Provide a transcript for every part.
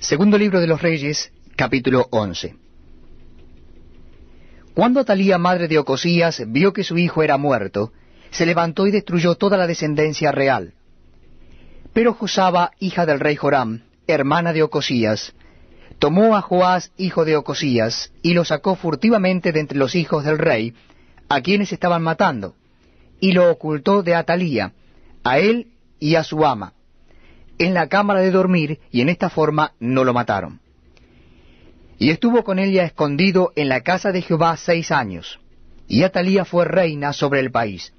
Segundo libro de los Reyes, capítulo 11. Cuando Atalía, madre de Ocosías, vio que su hijo era muerto, se levantó y destruyó toda la descendencia real. Pero Josaba, hija del rey Joram, hermana de Ocosías, tomó a Joás, hijo de Ocosías, y lo sacó furtivamente de entre los hijos del rey, a quienes estaban matando, y lo ocultó de Atalía, a él y a su ama en la cámara de dormir, y en esta forma no lo mataron. Y estuvo con ella escondido en la casa de Jehová seis años, y Atalía fue reina sobre el país.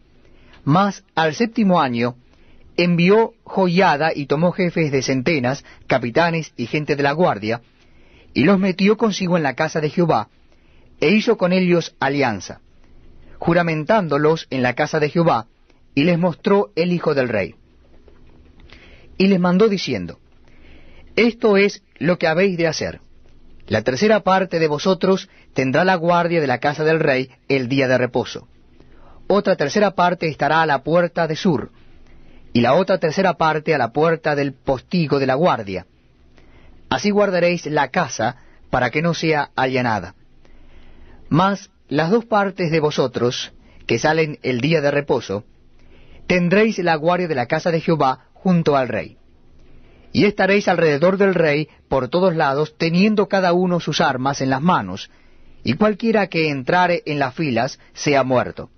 Mas al séptimo año envió joyada y tomó jefes de centenas, capitanes y gente de la guardia, y los metió consigo en la casa de Jehová, e hizo con ellos alianza, juramentándolos en la casa de Jehová, y les mostró el hijo del rey y les mandó diciendo, Esto es lo que habéis de hacer. La tercera parte de vosotros tendrá la guardia de la casa del rey el día de reposo. Otra tercera parte estará a la puerta de sur, y la otra tercera parte a la puerta del postigo de la guardia. Así guardaréis la casa para que no sea allanada. Mas las dos partes de vosotros, que salen el día de reposo, tendréis la guardia de la casa de Jehová junto al rey. Y estaréis alrededor del rey por todos lados, teniendo cada uno sus armas en las manos, y cualquiera que entrare en las filas sea muerto.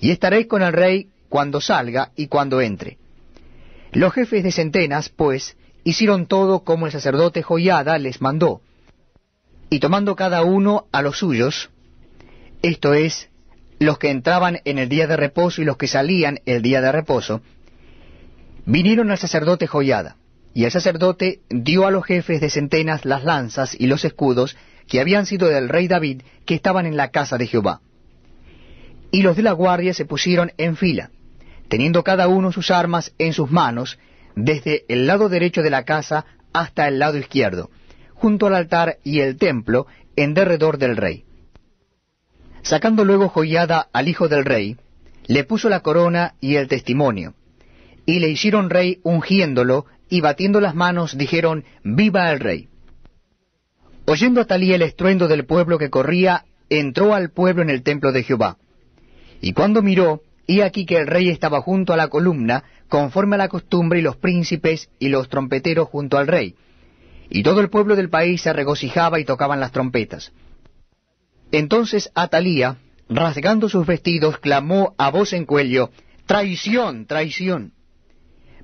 Y estaréis con el rey cuando salga y cuando entre. Los jefes de centenas, pues, hicieron todo como el sacerdote Joiada les mandó, y tomando cada uno a los suyos, esto es, los que entraban en el día de reposo y los que salían el día de reposo, Vinieron al sacerdote Joyada, y el sacerdote dio a los jefes de centenas las lanzas y los escudos que habían sido del rey David, que estaban en la casa de Jehová. Y los de la guardia se pusieron en fila, teniendo cada uno sus armas en sus manos, desde el lado derecho de la casa hasta el lado izquierdo, junto al altar y el templo, en derredor del rey. Sacando luego joyada al hijo del rey, le puso la corona y el testimonio, y le hicieron rey ungiéndolo, y batiendo las manos dijeron, Viva el rey. Oyendo Atalía el estruendo del pueblo que corría, entró al pueblo en el templo de Jehová. Y cuando miró, y aquí que el rey estaba junto a la columna, conforme a la costumbre, y los príncipes y los trompeteros junto al rey. Y todo el pueblo del país se regocijaba y tocaban las trompetas. Entonces Atalía, rasgando sus vestidos, clamó a voz en cuello, Traición, traición.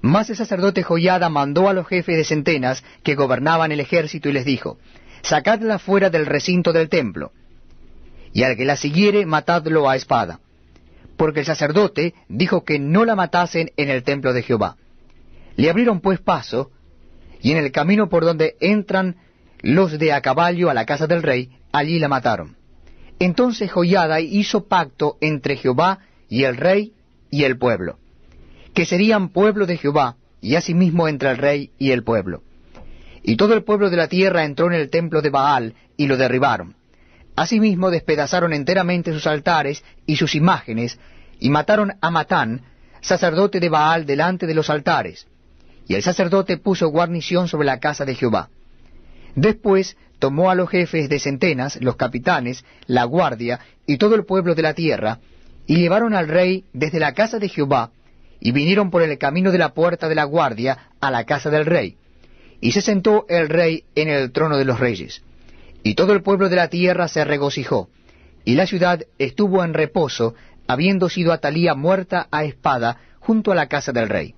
Mas el sacerdote Joyada mandó a los jefes de centenas que gobernaban el ejército y les dijo, Sacadla fuera del recinto del templo, y al que la siguiere matadlo a espada, porque el sacerdote dijo que no la matasen en el templo de Jehová. Le abrieron pues paso, y en el camino por donde entran los de a caballo a la casa del rey, allí la mataron. Entonces Joyada hizo pacto entre Jehová y el rey y el pueblo que serían pueblo de Jehová, y asimismo entre el rey y el pueblo. Y todo el pueblo de la tierra entró en el templo de Baal y lo derribaron. Asimismo despedazaron enteramente sus altares y sus imágenes, y mataron a Matán, sacerdote de Baal, delante de los altares. Y el sacerdote puso guarnición sobre la casa de Jehová. Después tomó a los jefes de centenas, los capitanes, la guardia y todo el pueblo de la tierra, y llevaron al rey desde la casa de Jehová y vinieron por el camino de la puerta de la guardia a la casa del rey. Y se sentó el rey en el trono de los reyes. Y todo el pueblo de la tierra se regocijó, y la ciudad estuvo en reposo, habiendo sido Atalía muerta a espada junto a la casa del rey.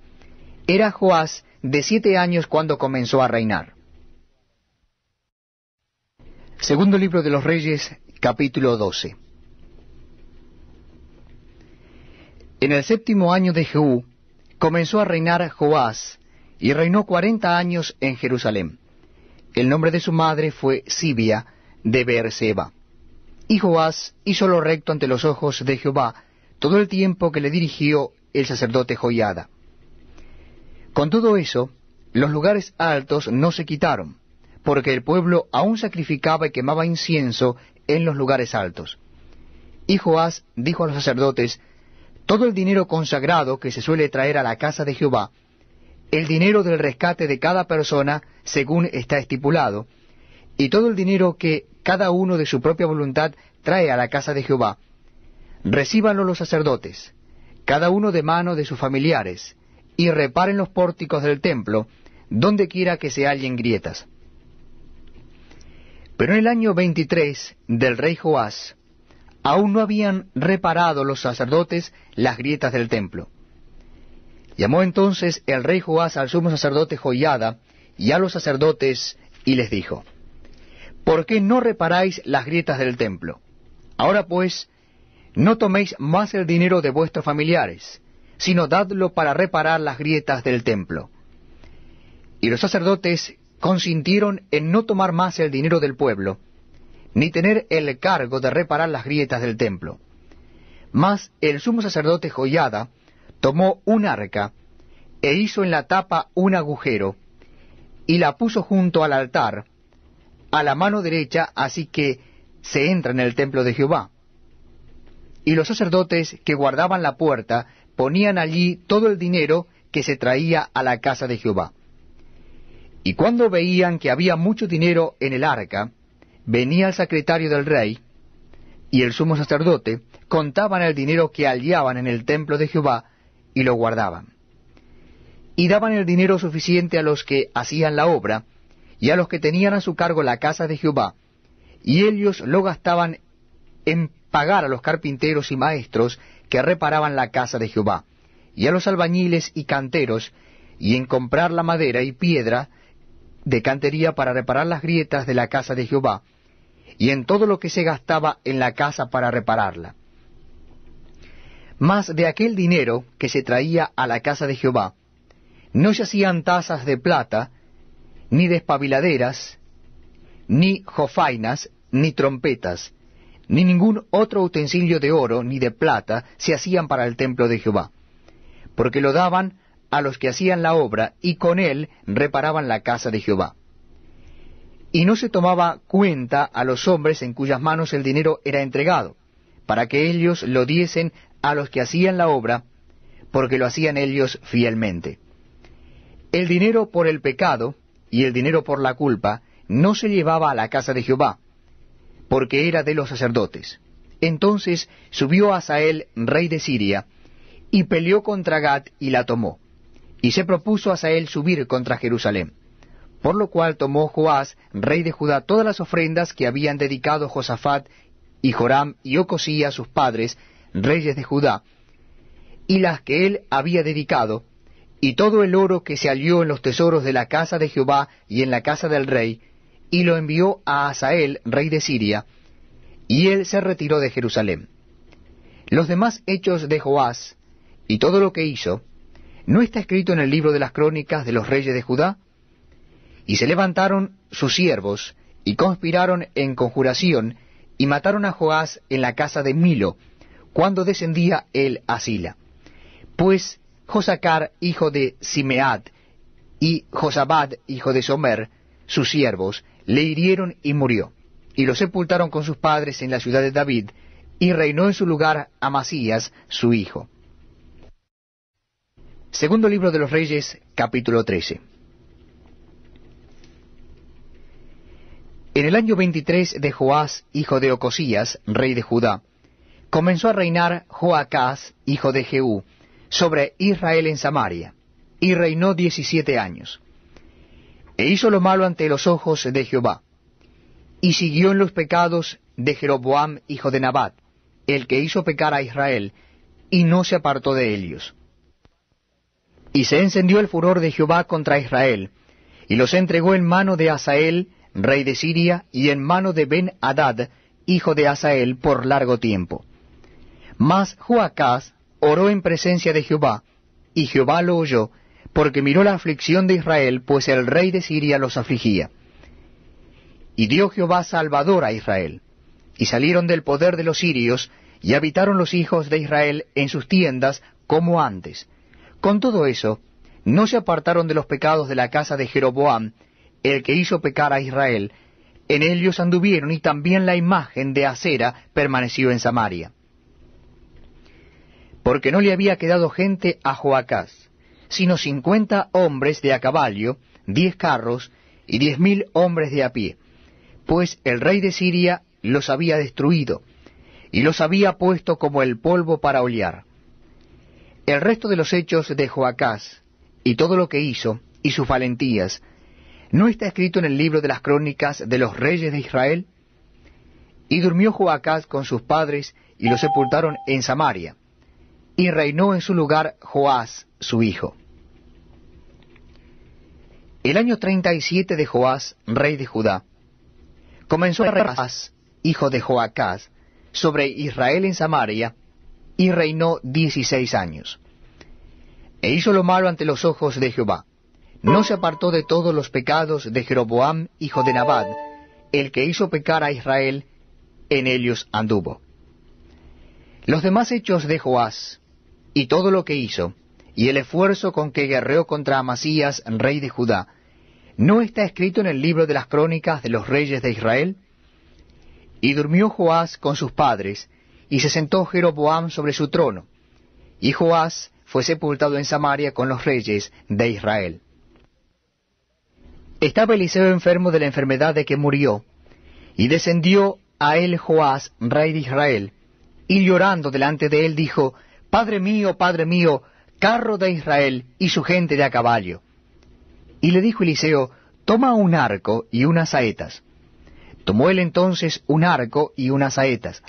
Era Joás de siete años cuando comenzó a reinar. Segundo libro de los Reyes, capítulo 12. En el séptimo año de Jehú comenzó a reinar Joás, y reinó cuarenta años en Jerusalén. El nombre de su madre fue Sibia de Beerseba. Y Joás hizo lo recto ante los ojos de Jehová todo el tiempo que le dirigió el sacerdote Joiada. Con todo eso, los lugares altos no se quitaron, porque el pueblo aún sacrificaba y quemaba incienso en los lugares altos. Y Joás dijo a los sacerdotes, todo el dinero consagrado que se suele traer a la casa de Jehová, el dinero del rescate de cada persona según está estipulado, y todo el dinero que cada uno de su propia voluntad trae a la casa de Jehová, recíbanlo los sacerdotes, cada uno de mano de sus familiares, y reparen los pórticos del templo, donde quiera que se hallen grietas. Pero en el año 23 del rey Joás, aún no habían reparado los sacerdotes las grietas del templo. Llamó entonces el rey Joás al sumo sacerdote Joyada y a los sacerdotes y les dijo, ¿Por qué no reparáis las grietas del templo? Ahora pues, no toméis más el dinero de vuestros familiares, sino dadlo para reparar las grietas del templo. Y los sacerdotes consintieron en no tomar más el dinero del pueblo, ni tener el cargo de reparar las grietas del templo. Mas el sumo sacerdote Joyada tomó un arca e hizo en la tapa un agujero y la puso junto al altar, a la mano derecha, así que se entra en el templo de Jehová. Y los sacerdotes que guardaban la puerta ponían allí todo el dinero que se traía a la casa de Jehová. Y cuando veían que había mucho dinero en el arca, venía el secretario del rey y el sumo sacerdote, contaban el dinero que hallaban en el templo de Jehová y lo guardaban. Y daban el dinero suficiente a los que hacían la obra y a los que tenían a su cargo la casa de Jehová, y ellos lo gastaban en pagar a los carpinteros y maestros que reparaban la casa de Jehová, y a los albañiles y canteros, y en comprar la madera y piedra de cantería para reparar las grietas de la casa de Jehová, y en todo lo que se gastaba en la casa para repararla. Mas de aquel dinero que se traía a la casa de Jehová, no se hacían tazas de plata, ni despabiladeras, ni jofainas, ni trompetas, ni ningún otro utensilio de oro ni de plata se hacían para el templo de Jehová, porque lo daban a los que hacían la obra, y con él reparaban la casa de Jehová. Y no se tomaba cuenta a los hombres en cuyas manos el dinero era entregado, para que ellos lo diesen a los que hacían la obra, porque lo hacían ellos fielmente. El dinero por el pecado y el dinero por la culpa no se llevaba a la casa de Jehová, porque era de los sacerdotes. Entonces subió Asael, rey de Siria, y peleó contra Gad y la tomó. Y se propuso Asael subir contra Jerusalén. Por lo cual tomó Joás, rey de Judá, todas las ofrendas que habían dedicado Josafat y Joram y Ocosía, sus padres, reyes de Judá, y las que él había dedicado, y todo el oro que se halló en los tesoros de la casa de Jehová y en la casa del rey, y lo envió a Asael, rey de Siria, y él se retiró de Jerusalén. Los demás hechos de Joás, y todo lo que hizo, ¿No está escrito en el libro de las crónicas de los reyes de Judá? Y se levantaron sus siervos, y conspiraron en conjuración, y mataron a Joás en la casa de Milo, cuando descendía él a Sila. Pues Josacar, hijo de Simead, y Josabad, hijo de Somer, sus siervos, le hirieron y murió, y lo sepultaron con sus padres en la ciudad de David, y reinó en su lugar Amasías, su hijo. Segundo libro de los Reyes, capítulo 13. En el año 23 de Joás, hijo de Ocosías, rey de Judá, comenzó a reinar Joacás, hijo de Jeú, sobre Israel en Samaria, y reinó diecisiete años. E hizo lo malo ante los ojos de Jehová, y siguió en los pecados de Jeroboam, hijo de Nabat, el que hizo pecar a Israel, y no se apartó de ellos y se encendió el furor de Jehová contra Israel, y los entregó en mano de Asael, rey de Siria, y en mano de Ben Hadad, hijo de Asael, por largo tiempo. Mas Joacás oró en presencia de Jehová, y Jehová lo oyó, porque miró la aflicción de Israel, pues el rey de Siria los afligía. Y dio Jehová salvador a Israel, y salieron del poder de los sirios, y habitaron los hijos de Israel en sus tiendas como antes, con todo eso, no se apartaron de los pecados de la casa de Jeroboam, el que hizo pecar a Israel. En ellos anduvieron y también la imagen de Acera permaneció en Samaria. Porque no le había quedado gente a Joacás, sino cincuenta hombres de a caballo, diez carros y diez mil hombres de a pie, pues el rey de Siria los había destruido y los había puesto como el polvo para olear. El resto de los hechos de Joacás, y todo lo que hizo, y sus valentías, ¿no está escrito en el libro de las crónicas de los reyes de Israel? Y durmió Joacás con sus padres, y lo sepultaron en Samaria, y reinó en su lugar Joás, su hijo. El año 37 de Joás, rey de Judá, comenzó a reinar hijo de Joacás, sobre Israel en Samaria, y reinó dieciséis años. E hizo lo malo ante los ojos de Jehová. No se apartó de todos los pecados de Jeroboam, hijo de Nabad, el que hizo pecar a Israel, en ellos anduvo. Los demás hechos de Joás, y todo lo que hizo, y el esfuerzo con que guerreó contra Amasías, rey de Judá, ¿no está escrito en el libro de las crónicas de los reyes de Israel? Y durmió Joás con sus padres, y se sentó Jeroboam sobre su trono, y Joás fue sepultado en Samaria con los reyes de Israel. Estaba Eliseo enfermo de la enfermedad de que murió, y descendió a él Joás, rey de Israel, y llorando delante de él dijo, Padre mío, Padre mío, carro de Israel y su gente de a caballo. Y le dijo Eliseo, Toma un arco y unas saetas. Tomó él entonces un arco y unas saetas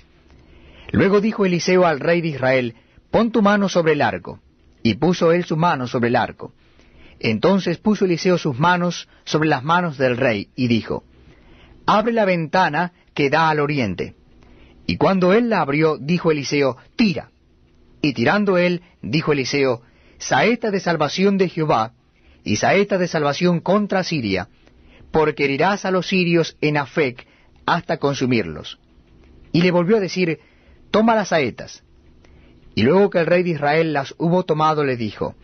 Luego dijo Eliseo al rey de Israel, Pon tu mano sobre el arco. Y puso él su mano sobre el arco. Entonces puso Eliseo sus manos sobre las manos del rey y dijo, Abre la ventana que da al oriente. Y cuando él la abrió, dijo Eliseo, Tira. Y tirando él, dijo Eliseo, Saeta de salvación de Jehová, y saeta de salvación contra Siria, porque herirás a los sirios en Afec hasta consumirlos. Y le volvió a decir, toma las saetas. Y luego que el rey de Israel las hubo tomado, le dijo,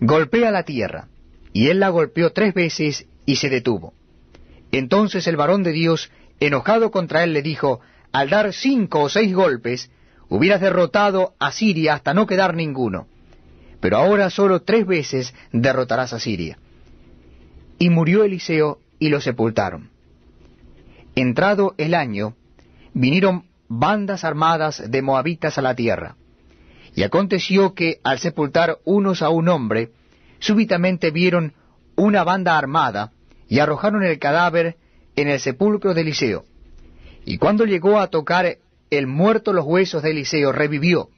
golpea la tierra. Y él la golpeó tres veces y se detuvo. Entonces el varón de Dios, enojado contra él, le dijo, al dar cinco o seis golpes, hubieras derrotado a Siria hasta no quedar ninguno. Pero ahora solo tres veces derrotarás a Siria. Y murió Eliseo y lo sepultaron. Entrado el año, vinieron bandas armadas de moabitas a la tierra. Y aconteció que al sepultar unos a un hombre, súbitamente vieron una banda armada y arrojaron el cadáver en el sepulcro de Eliseo. Y cuando llegó a tocar el muerto los huesos de Eliseo, revivió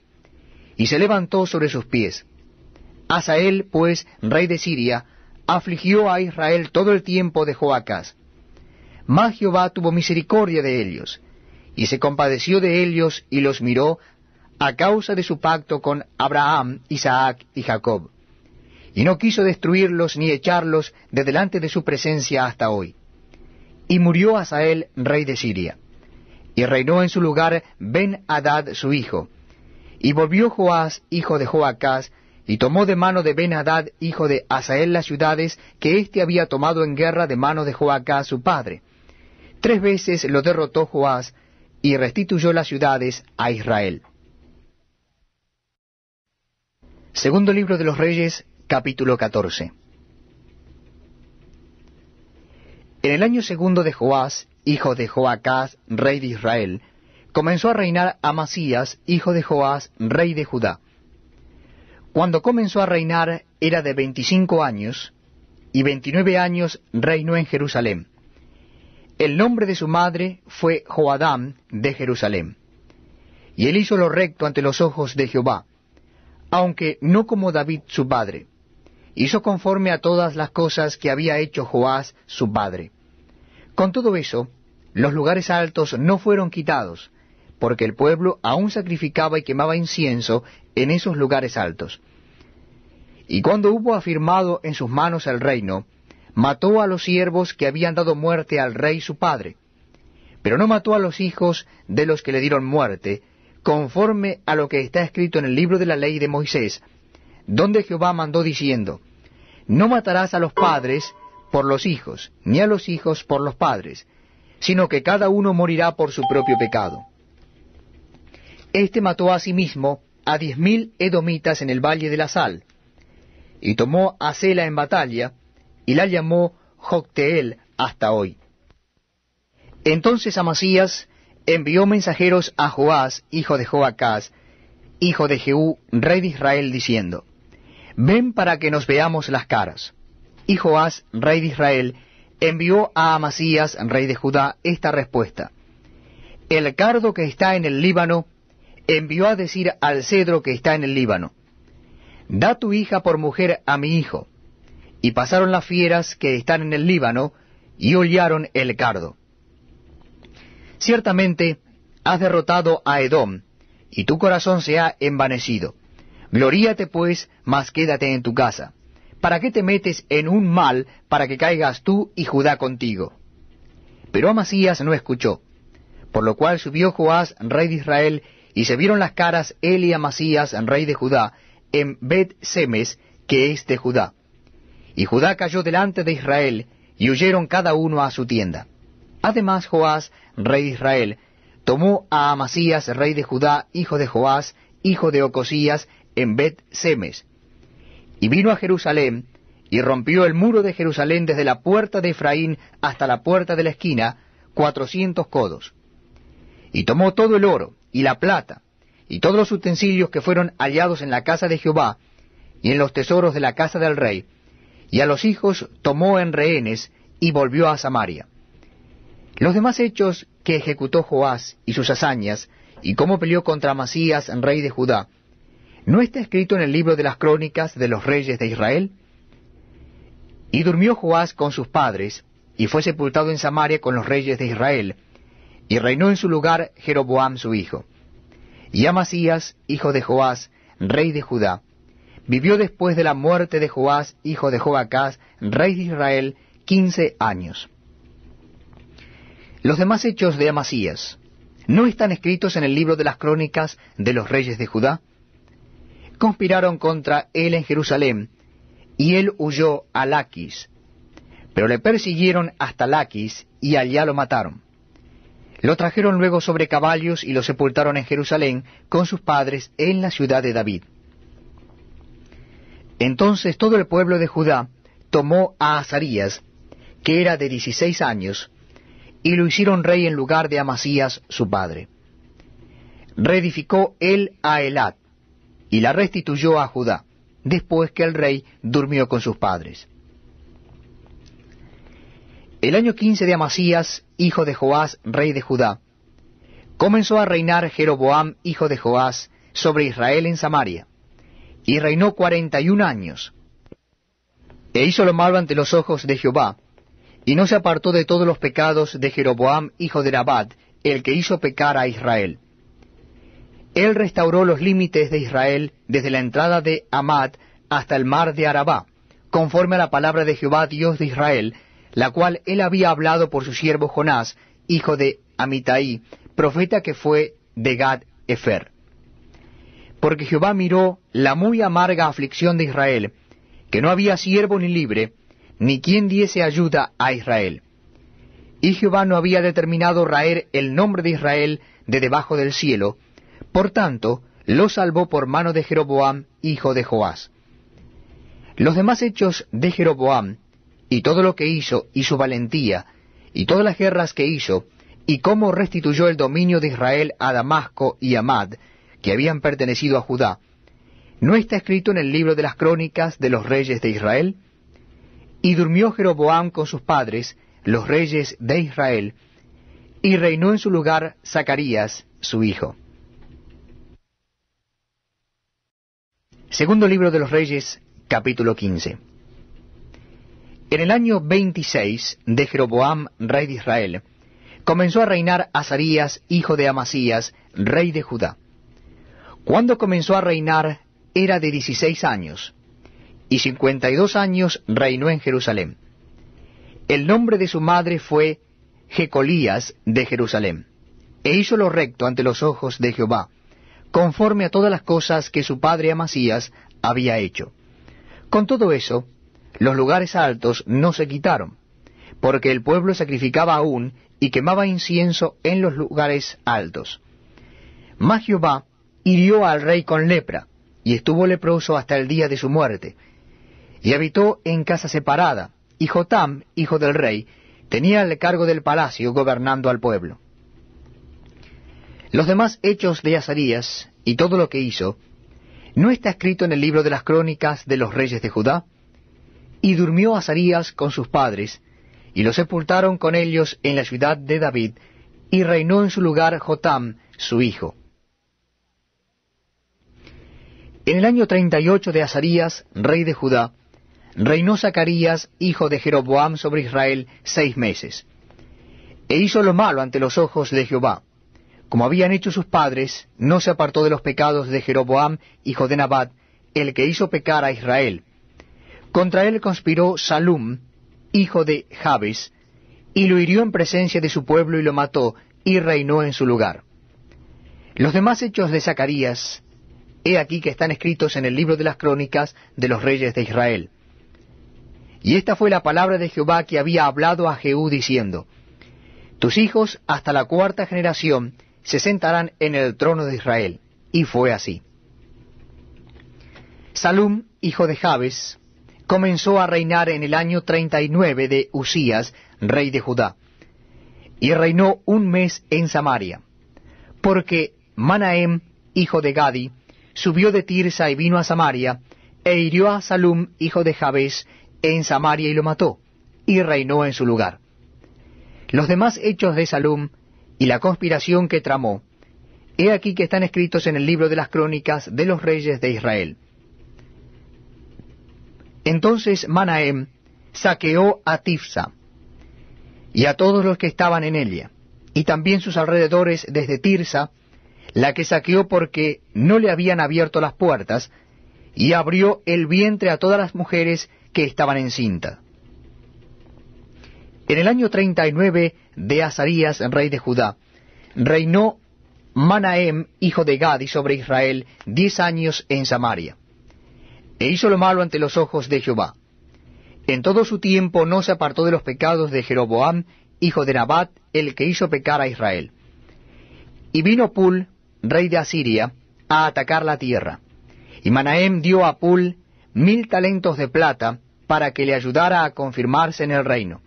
y se levantó sobre sus pies. Asael, pues, rey de Siria, afligió a Israel todo el tiempo de Joacas. Mas Jehová tuvo misericordia de ellos, y se compadeció de ellos y los miró a causa de su pacto con Abraham, Isaac y Jacob. Y no quiso destruirlos ni echarlos de delante de su presencia hasta hoy. Y murió Asael, rey de Siria. Y reinó en su lugar Ben-Hadad su hijo. Y volvió Joás, hijo de Joacás, y tomó de mano de Ben-Hadad, hijo de Asael, las ciudades que éste había tomado en guerra de mano de Joacás su padre. Tres veces lo derrotó Joás, y restituyó las ciudades a Israel. Segundo libro de los Reyes, capítulo 14. En el año segundo de Joás, hijo de Joacás, rey de Israel, comenzó a reinar Amasías, hijo de Joás, rey de Judá. Cuando comenzó a reinar era de veinticinco años, y veintinueve años reinó en Jerusalén. El nombre de su madre fue Joadam de Jerusalén. Y él hizo lo recto ante los ojos de Jehová, aunque no como David su padre. Hizo conforme a todas las cosas que había hecho Joás su padre. Con todo eso, los lugares altos no fueron quitados, porque el pueblo aún sacrificaba y quemaba incienso en esos lugares altos. Y cuando hubo afirmado en sus manos el reino, mató a los siervos que habían dado muerte al rey su padre, pero no mató a los hijos de los que le dieron muerte, conforme a lo que está escrito en el libro de la ley de Moisés, donde Jehová mandó diciendo, No matarás a los padres por los hijos, ni a los hijos por los padres, sino que cada uno morirá por su propio pecado. Este mató a sí mismo a diez mil edomitas en el valle de la sal, y tomó a Cela en batalla, y la llamó Jocteel hasta hoy. Entonces Amasías envió mensajeros a Joás, hijo de Joacás, hijo de Jeú, rey de Israel, diciendo, Ven para que nos veamos las caras. Y Joás, rey de Israel, envió a Amasías, rey de Judá, esta respuesta. El cardo que está en el Líbano envió a decir al cedro que está en el Líbano, Da tu hija por mujer a mi hijo, y pasaron las fieras que están en el Líbano, y hollaron el cardo. Ciertamente has derrotado a Edom, y tu corazón se ha envanecido. Gloríate pues, mas quédate en tu casa. ¿Para qué te metes en un mal para que caigas tú y Judá contigo? Pero Amasías no escuchó, por lo cual subió Joás, rey de Israel, y se vieron las caras él y Amasías, rey de Judá, en Bet-Semes, que es de Judá. Y Judá cayó delante de Israel, y huyeron cada uno a su tienda. Además Joás, rey de Israel, tomó a Amasías, rey de Judá, hijo de Joás, hijo de Ocosías, en Bet Semes. Y vino a Jerusalén, y rompió el muro de Jerusalén desde la puerta de Efraín hasta la puerta de la esquina, cuatrocientos codos. Y tomó todo el oro, y la plata, y todos los utensilios que fueron hallados en la casa de Jehová, y en los tesoros de la casa del rey, y a los hijos tomó en rehenes y volvió a Samaria. Los demás hechos que ejecutó Joás y sus hazañas, y cómo peleó contra Masías, rey de Judá, ¿no está escrito en el libro de las crónicas de los reyes de Israel? Y durmió Joás con sus padres, y fue sepultado en Samaria con los reyes de Israel, y reinó en su lugar Jeroboam su hijo. Y Amasías, hijo de Joás, rey de Judá, Vivió después de la muerte de Joás, hijo de Joacás, rey de Israel, quince años. Los demás hechos de Amasías no están escritos en el libro de las crónicas de los reyes de Judá. Conspiraron contra él en Jerusalén, y él huyó a Laquis, pero le persiguieron hasta Laquis, y allá lo mataron. Lo trajeron luego sobre caballos y lo sepultaron en Jerusalén con sus padres en la ciudad de David. Entonces todo el pueblo de Judá tomó a Azarías, que era de dieciséis años, y lo hicieron rey en lugar de Amasías su padre. Reedificó él a Elad, y la restituyó a Judá, después que el rey durmió con sus padres. El año quince de Amasías, hijo de Joás, rey de Judá, comenzó a reinar Jeroboam, hijo de Joás, sobre Israel en Samaria y reinó cuarenta y un años. E hizo lo malo ante los ojos de Jehová, y no se apartó de todos los pecados de Jeroboam, hijo de Nabat, el que hizo pecar a Israel. Él restauró los límites de Israel desde la entrada de Amad hasta el mar de Arabá, conforme a la palabra de Jehová Dios de Israel, la cual él había hablado por su siervo Jonás, hijo de Amitai, profeta que fue de Gad Efer porque Jehová miró la muy amarga aflicción de Israel, que no había siervo ni libre, ni quien diese ayuda a Israel. Y Jehová no había determinado raer el nombre de Israel de debajo del cielo, por tanto, lo salvó por mano de Jeroboam, hijo de Joás. Los demás hechos de Jeroboam, y todo lo que hizo, y su valentía, y todas las guerras que hizo, y cómo restituyó el dominio de Israel a Damasco y Amad, que habían pertenecido a Judá, ¿no está escrito en el libro de las crónicas de los reyes de Israel? Y durmió Jeroboam con sus padres, los reyes de Israel, y reinó en su lugar Zacarías, su hijo. Segundo libro de los Reyes, capítulo 15. En el año 26 de Jeroboam, rey de Israel, comenzó a reinar Azarías, hijo de Amasías, rey de Judá. Cuando comenzó a reinar era de dieciséis años, y cincuenta y dos años reinó en Jerusalén. El nombre de su madre fue Jecolías de Jerusalén, e hizo lo recto ante los ojos de Jehová, conforme a todas las cosas que su padre Amasías había hecho. Con todo eso, los lugares altos no se quitaron, porque el pueblo sacrificaba aún y quemaba incienso en los lugares altos. Mas Jehová hirió al rey con lepra, y estuvo leproso hasta el día de su muerte. Y habitó en casa separada, y Jotam, hijo del rey, tenía el cargo del palacio gobernando al pueblo. Los demás hechos de Azarías y todo lo que hizo, ¿no está escrito en el libro de las crónicas de los reyes de Judá? Y durmió Azarías con sus padres, y lo sepultaron con ellos en la ciudad de David, y reinó en su lugar Jotam, su hijo. En el año treinta ocho de Azarías, rey de Judá, reinó Zacarías, hijo de Jeroboam, sobre Israel seis meses. E hizo lo malo ante los ojos de Jehová. Como habían hecho sus padres, no se apartó de los pecados de Jeroboam, hijo de Nabat, el que hizo pecar a Israel. Contra él conspiró Salum, hijo de Jabes, y lo hirió en presencia de su pueblo y lo mató, y reinó en su lugar. Los demás hechos de Zacarías, he aquí que están escritos en el libro de las crónicas de los reyes de Israel. Y esta fue la palabra de Jehová que había hablado a Jehú diciendo, Tus hijos hasta la cuarta generación se sentarán en el trono de Israel. Y fue así. Salum, hijo de Jabes, comenzó a reinar en el año treinta y nueve de Usías, rey de Judá, y reinó un mes en Samaria, porque Manaem, hijo de Gadi, subió de Tirsa y vino a Samaria, e hirió a Salum, hijo de Jabes, en Samaria y lo mató, y reinó en su lugar. Los demás hechos de Salum y la conspiración que tramó, he aquí que están escritos en el libro de las crónicas de los reyes de Israel. Entonces Manaem saqueó a Tifsa y a todos los que estaban en ella, y también sus alrededores desde Tirsa la que saqueó porque no le habían abierto las puertas, y abrió el vientre a todas las mujeres que estaban encinta. En el año 39 de Azarías, rey de Judá, reinó Manaem hijo de Gadi, sobre Israel, diez años en Samaria. E hizo lo malo ante los ojos de Jehová. En todo su tiempo no se apartó de los pecados de Jeroboam, hijo de Nabat, el que hizo pecar a Israel. Y vino Pul, rey de Asiria, a atacar la tierra. Y Manahem dio a Pul mil talentos de plata para que le ayudara a confirmarse en el reino.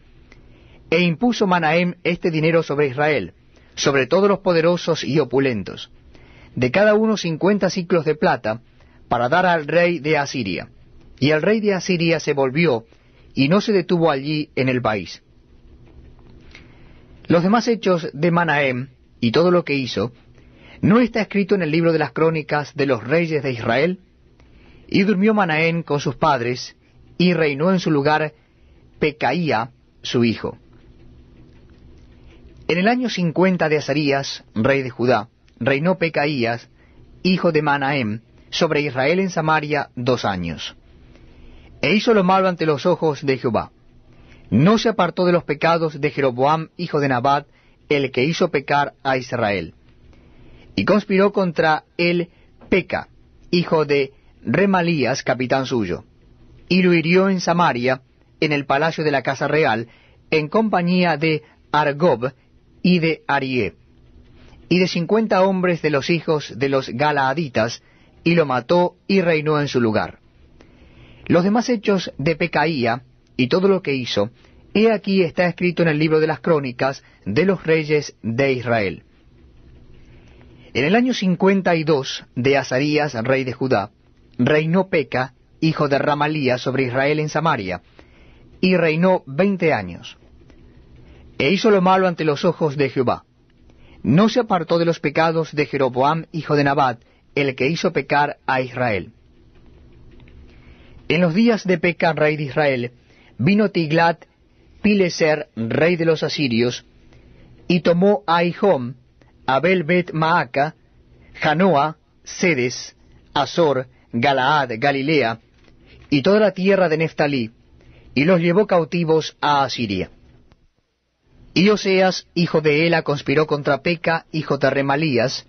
E impuso Manaem este dinero sobre Israel, sobre todos los poderosos y opulentos, de cada uno cincuenta ciclos de plata, para dar al rey de Asiria. Y el rey de Asiria se volvió y no se detuvo allí en el país. Los demás hechos de Manaem y todo lo que hizo, ¿No está escrito en el libro de las crónicas de los reyes de Israel? Y durmió Manaén con sus padres, y reinó en su lugar Pecaía, su hijo. En el año cincuenta de Azarías, rey de Judá, reinó Pecaías, hijo de Manaem, sobre Israel en Samaria dos años. E hizo lo malo ante los ojos de Jehová. No se apartó de los pecados de Jeroboam, hijo de Nabat, el que hizo pecar a Israel y conspiró contra él Peca, hijo de Remalías, capitán suyo, y lo hirió en Samaria, en el palacio de la casa real, en compañía de Argob y de Arié, y de cincuenta hombres de los hijos de los Galaaditas, y lo mató y reinó en su lugar. Los demás hechos de Pecaía y todo lo que hizo, he aquí está escrito en el libro de las crónicas de los reyes de Israel. En el año cincuenta y dos de Azarías, rey de Judá, reinó Peca, hijo de Ramalía, sobre Israel en Samaria, y reinó veinte años. E hizo lo malo ante los ojos de Jehová. No se apartó de los pecados de Jeroboam, hijo de Nabat, el que hizo pecar a Israel. En los días de Peca, rey de Israel, vino Tiglat, Pileser, rey de los asirios, y tomó a Abel Bet Maaca, Janoa, Cedes, Azor, Galaad, Galilea, y toda la tierra de Neftalí, y los llevó cautivos a Asiria. Y Oseas, hijo de Ela, conspiró contra Peca, hijo de Remalías,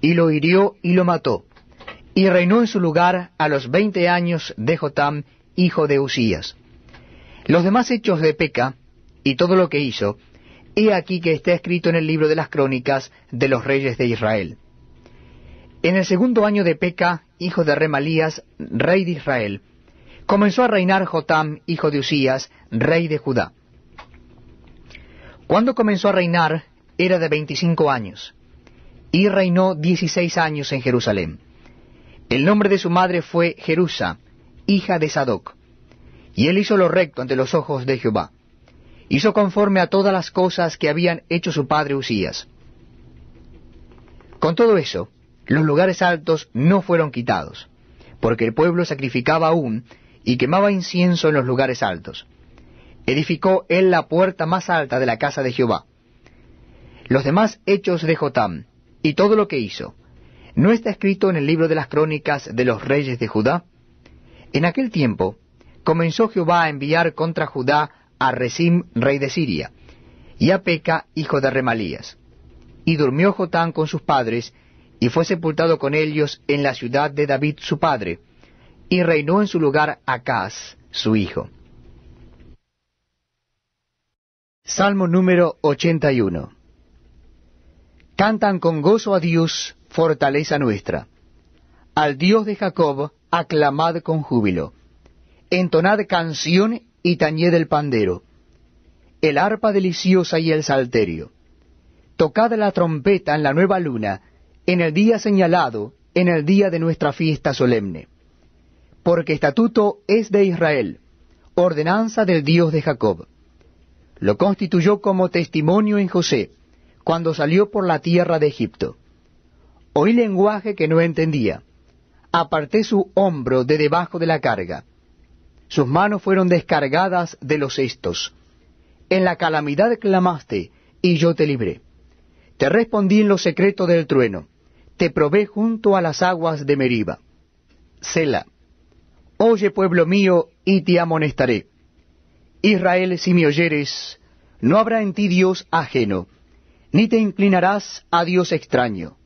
y lo hirió y lo mató, y reinó en su lugar a los veinte años de Jotam, hijo de Usías. Los demás hechos de Peca, y todo lo que hizo, He aquí que está escrito en el libro de las crónicas de los reyes de Israel. En el segundo año de Peca, hijo de Remalías, rey de Israel, comenzó a reinar Jotam, hijo de Usías, rey de Judá. Cuando comenzó a reinar, era de veinticinco años, y reinó dieciséis años en Jerusalén. El nombre de su madre fue Jerusa, hija de Sadoc, y él hizo lo recto ante los ojos de Jehová hizo conforme a todas las cosas que habían hecho su padre Usías. Con todo eso, los lugares altos no fueron quitados, porque el pueblo sacrificaba aún y quemaba incienso en los lugares altos. Edificó él la puerta más alta de la casa de Jehová. Los demás hechos de Jotam, y todo lo que hizo, ¿no está escrito en el libro de las crónicas de los reyes de Judá? En aquel tiempo comenzó Jehová a enviar contra Judá a Resim, rey de Siria, y a Peca, hijo de Remalías. Y durmió Jotán con sus padres, y fue sepultado con ellos en la ciudad de David su padre, y reinó en su lugar Acaz, su hijo. Salmo número 81 Cantan con gozo a Dios, fortaleza nuestra. Al Dios de Jacob, aclamad con júbilo. Entonad canción y tañed el pandero, el arpa deliciosa y el salterio. Tocad la trompeta en la nueva luna, en el día señalado, en el día de nuestra fiesta solemne. Porque estatuto es de Israel, ordenanza del Dios de Jacob. Lo constituyó como testimonio en José, cuando salió por la tierra de Egipto. Oí lenguaje que no entendía. Aparté su hombro de debajo de la carga sus manos fueron descargadas de los cestos. En la calamidad clamaste, y yo te libré. Te respondí en lo secreto del trueno, te probé junto a las aguas de Meriba. Sela, oye pueblo mío, y te amonestaré. Israel, si me oyeres, no habrá en ti Dios ajeno, ni te inclinarás a Dios extraño.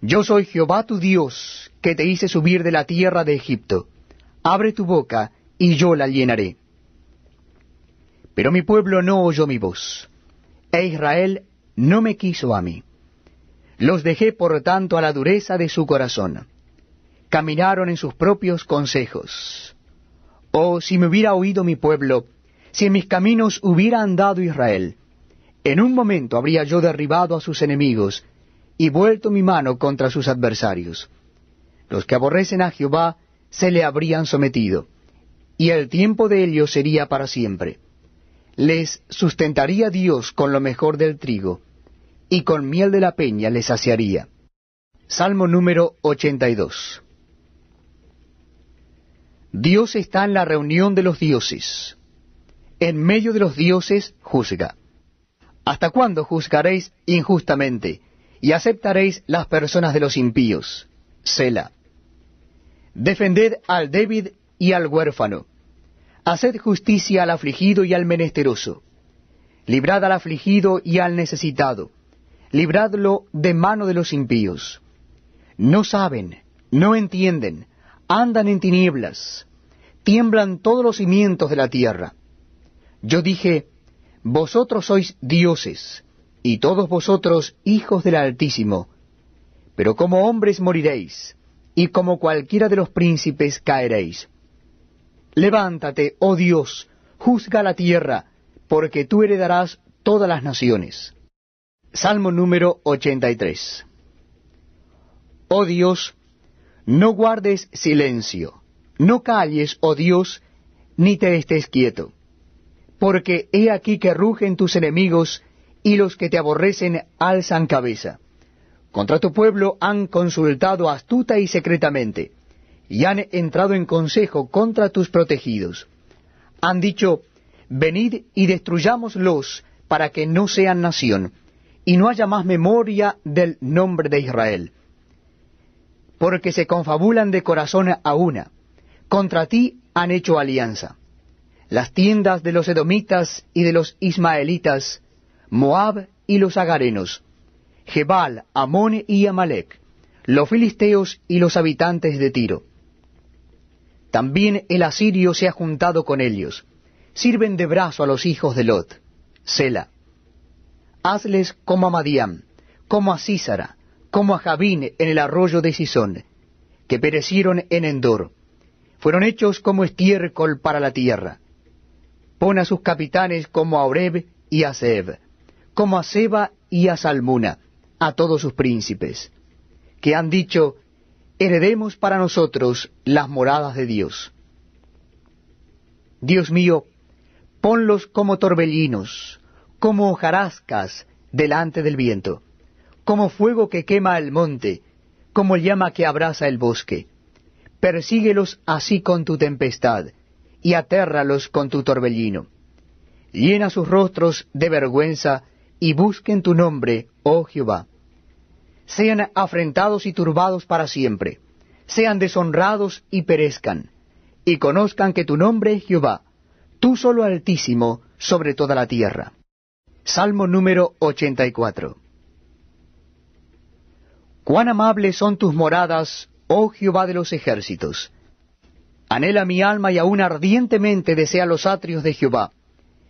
Yo soy Jehová tu Dios, que te hice subir de la tierra de Egipto. Abre tu boca, y yo la llenaré. Pero mi pueblo no oyó mi voz, e Israel no me quiso a mí. Los dejé, por tanto, a la dureza de su corazón. Caminaron en sus propios consejos. Oh, si me hubiera oído mi pueblo, si en mis caminos hubiera andado Israel, en un momento habría yo derribado a sus enemigos y vuelto mi mano contra sus adversarios. Los que aborrecen a Jehová se le habrían sometido y el tiempo de ellos sería para siempre. Les sustentaría Dios con lo mejor del trigo, y con miel de la peña les saciaría. Salmo número 82. Dios está en la reunión de los dioses. En medio de los dioses juzga. ¿Hasta cuándo juzgaréis injustamente y aceptaréis las personas de los impíos? Sela. Defended al débil y al huérfano. Haced justicia al afligido y al menesteroso. Librad al afligido y al necesitado. Libradlo de mano de los impíos. No saben, no entienden, andan en tinieblas, tiemblan todos los cimientos de la tierra. Yo dije, Vosotros sois dioses, y todos vosotros hijos del Altísimo, pero como hombres moriréis, y como cualquiera de los príncipes caeréis. Levántate, oh Dios, juzga la tierra, porque tú heredarás todas las naciones. Salmo número 83. Oh Dios, no guardes silencio, no calles, oh Dios, ni te estés quieto, porque he aquí que rugen tus enemigos y los que te aborrecen alzan cabeza. Contra tu pueblo han consultado astuta y secretamente y han entrado en consejo contra tus protegidos. Han dicho, venid y destruyámoslos para que no sean nación, y no haya más memoria del nombre de Israel. Porque se confabulan de corazón a una, contra ti han hecho alianza. Las tiendas de los edomitas y de los ismaelitas, Moab y los agarenos, Jebal, Amón y Amalek, los filisteos y los habitantes de Tiro. También el asirio se ha juntado con ellos. Sirven de brazo a los hijos de Lot. Sela. Hazles como a Madiam, como a Sísara, como a Jabín en el arroyo de Sisón, que perecieron en Endor. Fueron hechos como estiércol para la tierra. Pon a sus capitanes como a Oreb y a Seb, como a Seba y a Salmuna, a todos sus príncipes, que han dicho, heredemos para nosotros las moradas de Dios. Dios mío, ponlos como torbellinos, como hojarascas delante del viento, como fuego que quema el monte, como llama que abraza el bosque. Persíguelos así con tu tempestad, y atérralos con tu torbellino. Llena sus rostros de vergüenza, y busquen tu nombre, oh Jehová sean afrentados y turbados para siempre, sean deshonrados y perezcan, y conozcan que tu nombre es Jehová, tú solo altísimo sobre toda la tierra. Salmo número 84. Cuán amables son tus moradas, oh Jehová de los ejércitos. Anhela mi alma y aún ardientemente desea los atrios de Jehová.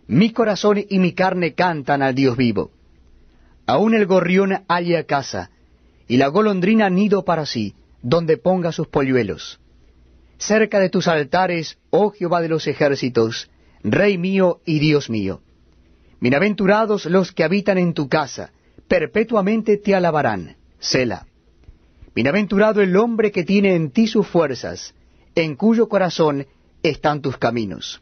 Mi corazón y mi carne cantan al Dios vivo. Aún el gorrión halla casa, y la golondrina nido para sí, donde ponga sus polluelos. Cerca de tus altares, oh Jehová de los ejércitos, Rey mío y Dios mío. Bienaventurados los que habitan en tu casa, perpetuamente te alabarán. Sela. Bienaventurado el hombre que tiene en ti sus fuerzas, en cuyo corazón están tus caminos.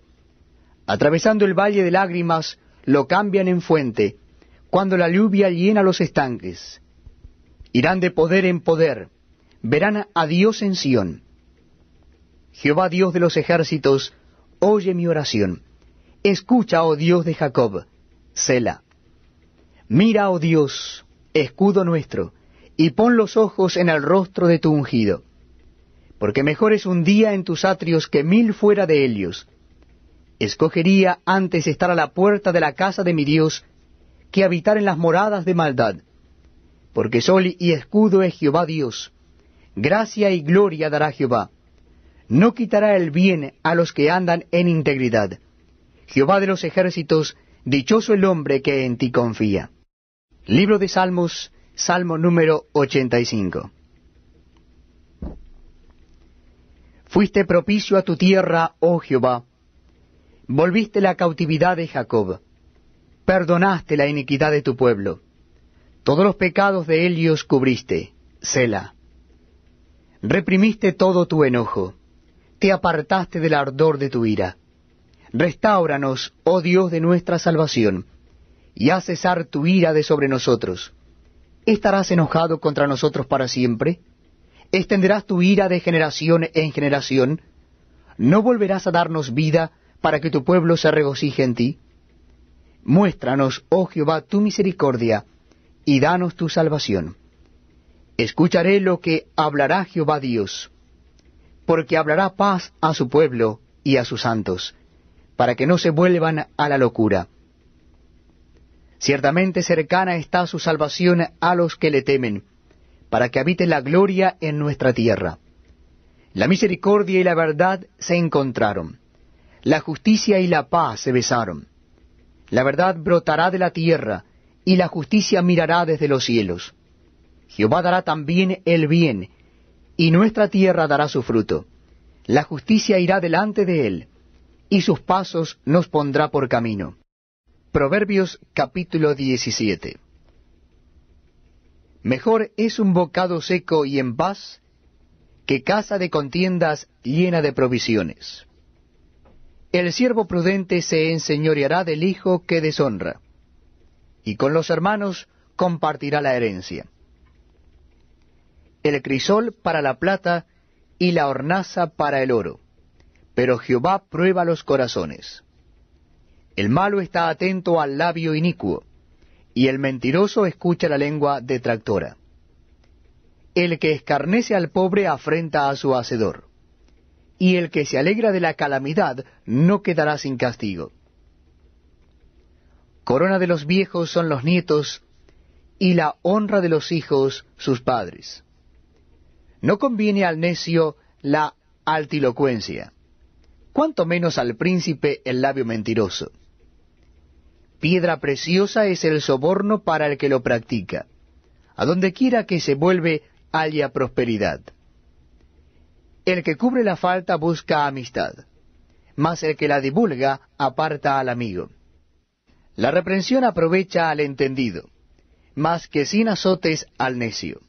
Atravesando el valle de lágrimas, lo cambian en fuente, cuando la lluvia llena los estanques. Irán de poder en poder, verán a Dios en Sión. Jehová Dios de los ejércitos, oye mi oración. Escucha, oh Dios de Jacob, Sela. Mira, oh Dios, escudo nuestro, y pon los ojos en el rostro de tu ungido. Porque mejor es un día en tus atrios que mil fuera de ellos. Escogería antes estar a la puerta de la casa de mi Dios que habitar en las moradas de maldad porque sol y escudo es Jehová Dios. Gracia y gloria dará Jehová. No quitará el bien a los que andan en integridad. Jehová de los ejércitos, dichoso el hombre que en ti confía. Libro de Salmos, Salmo número 85. Fuiste propicio a tu tierra, oh Jehová. Volviste la cautividad de Jacob. Perdonaste la iniquidad de tu pueblo todos los pecados de Helios cubriste, Sela. Reprimiste todo tu enojo, te apartaste del ardor de tu ira. Restáuranos, oh Dios de nuestra salvación, y haz cesar tu ira de sobre nosotros. ¿Estarás enojado contra nosotros para siempre? ¿Extenderás tu ira de generación en generación? ¿No volverás a darnos vida para que tu pueblo se regocije en ti? Muéstranos, oh Jehová, tu misericordia, y danos tu salvación. Escucharé lo que hablará Jehová Dios, porque hablará paz a su pueblo y a sus santos, para que no se vuelvan a la locura. Ciertamente cercana está su salvación a los que le temen, para que habite la gloria en nuestra tierra. La misericordia y la verdad se encontraron, la justicia y la paz se besaron. La verdad brotará de la tierra, y la justicia mirará desde los cielos. Jehová dará también el bien, y nuestra tierra dará su fruto. La justicia irá delante de él, y sus pasos nos pondrá por camino. Proverbios capítulo 17 Mejor es un bocado seco y en paz que casa de contiendas llena de provisiones. El siervo prudente se enseñoreará del hijo que deshonra y con los hermanos compartirá la herencia. El crisol para la plata y la hornaza para el oro, pero Jehová prueba los corazones. El malo está atento al labio inicuo, y el mentiroso escucha la lengua detractora. El que escarnece al pobre afrenta a su hacedor, y el que se alegra de la calamidad no quedará sin castigo. Corona de los viejos son los nietos, y la honra de los hijos sus padres. No conviene al necio la altilocuencia, cuanto menos al príncipe el labio mentiroso. Piedra preciosa es el soborno para el que lo practica. A donde quiera que se vuelve, haya prosperidad. El que cubre la falta busca amistad, mas el que la divulga aparta al amigo. La reprensión aprovecha al entendido, más que sin azotes al necio.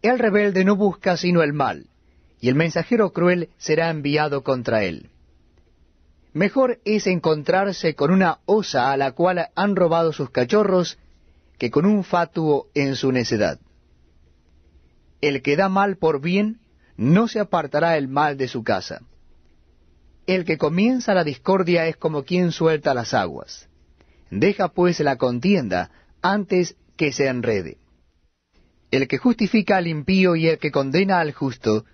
El rebelde no busca sino el mal, y el mensajero cruel será enviado contra él. Mejor es encontrarse con una osa a la cual han robado sus cachorros que con un fatuo en su necedad. El que da mal por bien, no se apartará el mal de su casa. El que comienza la discordia es como quien suelta las aguas. Deja pues la contienda antes que se enrede. El que justifica al impío y el que condena al justo,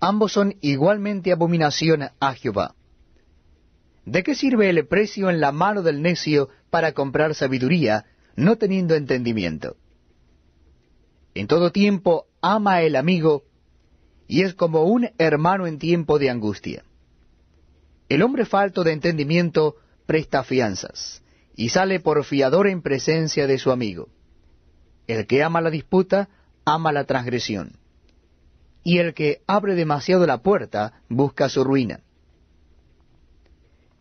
ambos son igualmente abominación a Jehová. ¿De qué sirve el precio en la mano del necio para comprar sabiduría, no teniendo entendimiento? En todo tiempo ama el amigo, y es como un hermano en tiempo de angustia. El hombre falto de entendimiento presta fianzas, y sale por fiador en presencia de su amigo. El que ama la disputa, ama la transgresión. Y el que abre demasiado la puerta, busca su ruina.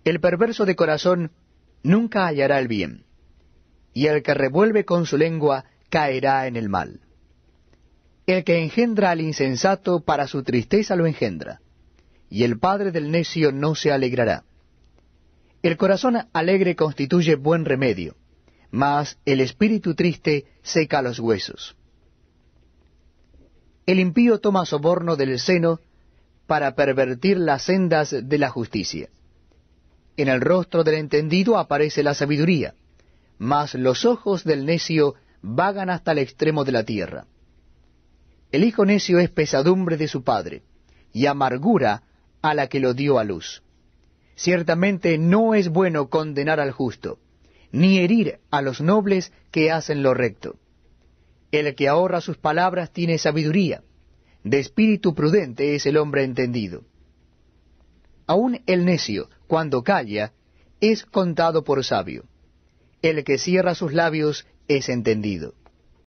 El perverso de corazón nunca hallará el bien, y el que revuelve con su lengua caerá en el mal. El que engendra al insensato para su tristeza lo engendra, y el padre del necio no se alegrará. El corazón alegre constituye buen remedio, mas el espíritu triste seca los huesos. El impío toma soborno del seno para pervertir las sendas de la justicia. En el rostro del entendido aparece la sabiduría, mas los ojos del necio vagan hasta el extremo de la tierra. El hijo necio es pesadumbre de su padre, y amargura a la que lo dio a luz. Ciertamente no es bueno condenar al justo, ni herir a los nobles que hacen lo recto. El que ahorra sus palabras tiene sabiduría, de espíritu prudente es el hombre entendido. Aun el necio, cuando calla, es contado por sabio. El que cierra sus labios es entendido.